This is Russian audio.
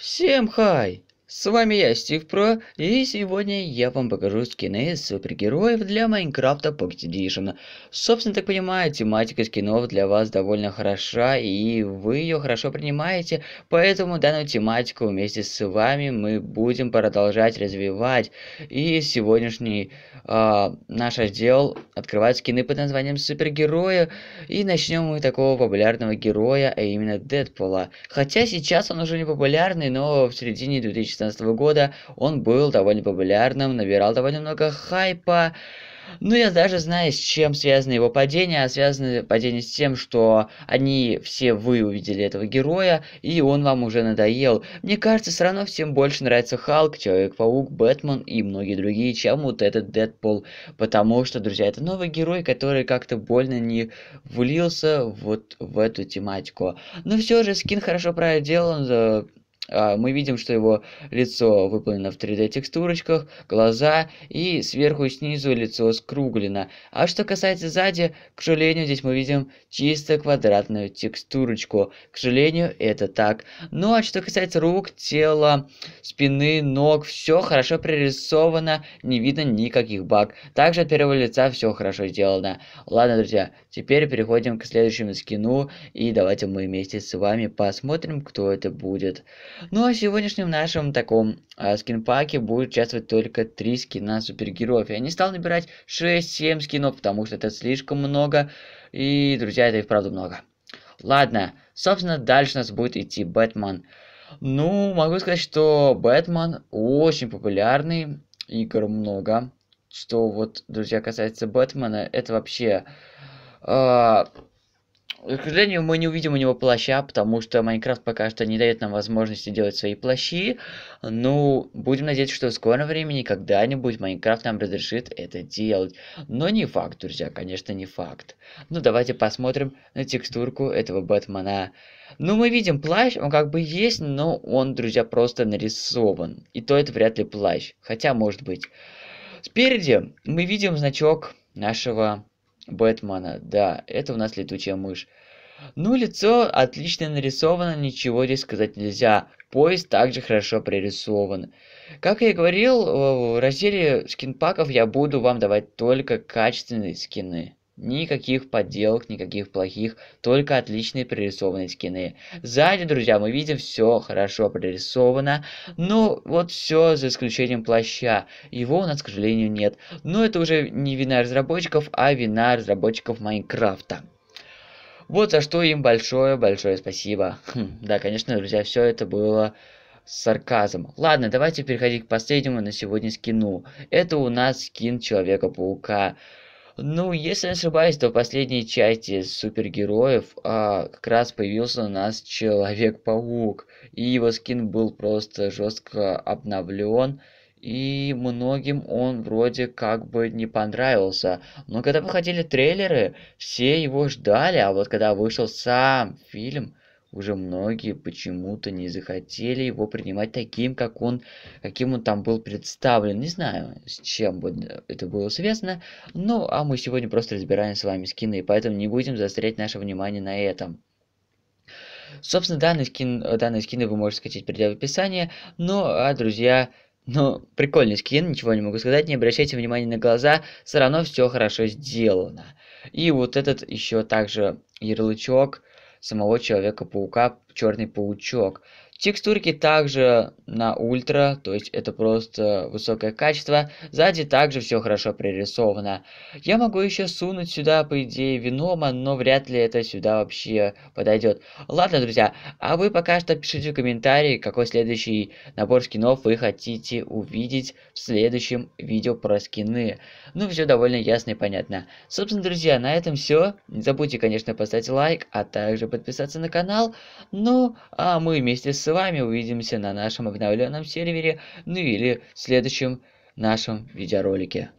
Всем хай! С вами я, Стив Про, и сегодня я вам покажу скины супергероев для Майнкрафта Pocket Edition. Собственно, так понимаю, тематика скинов для вас довольно хороша, и вы ее хорошо принимаете, поэтому данную тематику вместе с вами мы будем продолжать развивать. И сегодняшний э, наш отдел открывает скины под названием супергероя, и начнем мы такого популярного героя, а именно Дэдпула. Хотя сейчас он уже не популярный, но в середине 2000 2014 года. Он был довольно популярным, набирал довольно много хайпа. Ну, я даже знаю, с чем связано его падение, а связано падение с тем, что они все вы увидели этого героя, и он вам уже надоел. Мне кажется, все равно всем больше нравится Халк, Человек-паук, Бэтмен и многие другие, чем вот этот Дэдпул. Потому что, друзья, это новый герой, который как-то больно не влился вот в эту тематику. Но ну, все же скин хорошо проделан, э, а, мы видим, что его лицо выполнено в 3D-текстурочках, глаза и сверху и снизу лицо скруглено. А что касается сзади, к сожалению, здесь мы видим чисто квадратную текстурочку. К сожалению, это так. Ну а что касается рук, тела, спины, ног, все хорошо прорисовано, не видно никаких баг. Также от первого лица все хорошо сделано. Ладно, друзья, теперь переходим к следующему скину, и давайте мы вместе с вами посмотрим, кто это будет. Ну а в сегодняшнем нашем таком э, скинпаке будет участвовать только 3 скина супергероев. Я не стал набирать 6-7 скинов, потому что это слишком много. И, друзья, это и вправду много. Ладно, собственно, дальше у нас будет идти Бэтмен. Ну, могу сказать, что Бэтмен очень популярный, игр много. Что вот, друзья, касается Бэтмена, это вообще... Э, Э, к сожалению, мы не увидим у него плаща, потому что Майнкрафт пока что не дает нам возможности делать свои плащи. Ну, будем надеяться, что в скором времени когда-нибудь Майнкрафт нам разрешит это делать. Но не факт, друзья, конечно, не факт. Ну, давайте посмотрим на текстурку этого Бэтмена. Ну, мы видим плащ, он как бы есть, но он, друзья, просто нарисован. И то это вряд ли плащ, хотя может быть. Спереди мы видим значок нашего Бэтмена. Да, это у нас летучая мышь. Ну, лицо отлично нарисовано, ничего здесь сказать нельзя. Пояс также хорошо прорисован. Как я и говорил, э, в разделе скинпаков я буду вам давать только качественные скины. Никаких подделок, никаких плохих, только отличные прорисованные скины. Сзади, друзья, мы видим, все хорошо прорисовано. Ну, вот все за исключением плаща. Его у нас, к сожалению, нет. Но это уже не вина разработчиков, а вина разработчиков Майнкрафта. Вот за что им большое-большое спасибо. Хм, да, конечно, друзья, все это было с сарказмом. Ладно, давайте переходить к последнему на сегодня скину. Это у нас скин Человека-паука. Ну, если не ошибаюсь, то в последней части супергероев а, как раз появился у нас Человек-паук. И его скин был просто жестко обновлен. И многим он вроде как бы не понравился. Но когда выходили трейлеры, все его ждали. А вот когда вышел сам фильм, уже многие почему-то не захотели его принимать таким, как он, каким он там был представлен. Не знаю, с чем бы э, это было связано. Ну, а мы сегодня просто разбираем с вами скины, и поэтому не будем заострять наше внимание на этом. Собственно, данные, скин, э, данные скины вы можете скачать, придя в описание. Ну, а, друзья, ну, прикольный скин, ничего не могу сказать, не обращайте внимания на глаза, все равно все хорошо сделано. И вот этот еще также ярлычок – самого человека паука черный паучок. Текстурки также на ультра, то есть это просто высокое качество. Сзади также все хорошо прорисовано. Я могу еще сунуть сюда, по идее, винома, но вряд ли это сюда вообще подойдет. Ладно, друзья, а вы пока что пишите в комментарии, какой следующий набор скинов вы хотите увидеть в следующем видео про скины. Ну, все довольно ясно и понятно. Собственно, друзья, на этом все. Не забудьте, конечно, поставить лайк, а также подписаться на канал. Ну, а мы вместе с вами увидимся на нашем обновленном сервере, ну или в следующем нашем видеоролике.